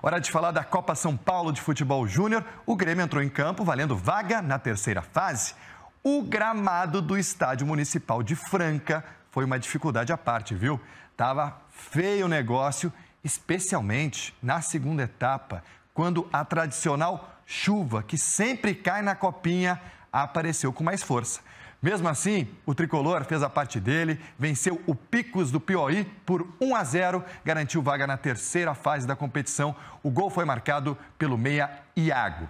Hora de falar da Copa São Paulo de Futebol Júnior. O Grêmio entrou em campo valendo vaga na terceira fase. O gramado do Estádio Municipal de Franca foi uma dificuldade à parte, viu? Tava feio o negócio, especialmente na segunda etapa, quando a tradicional chuva que sempre cai na copinha apareceu com mais força. Mesmo assim, o tricolor fez a parte dele, venceu o Picos do Piauí por 1 a 0, garantiu vaga na terceira fase da competição. O gol foi marcado pelo meia Iago.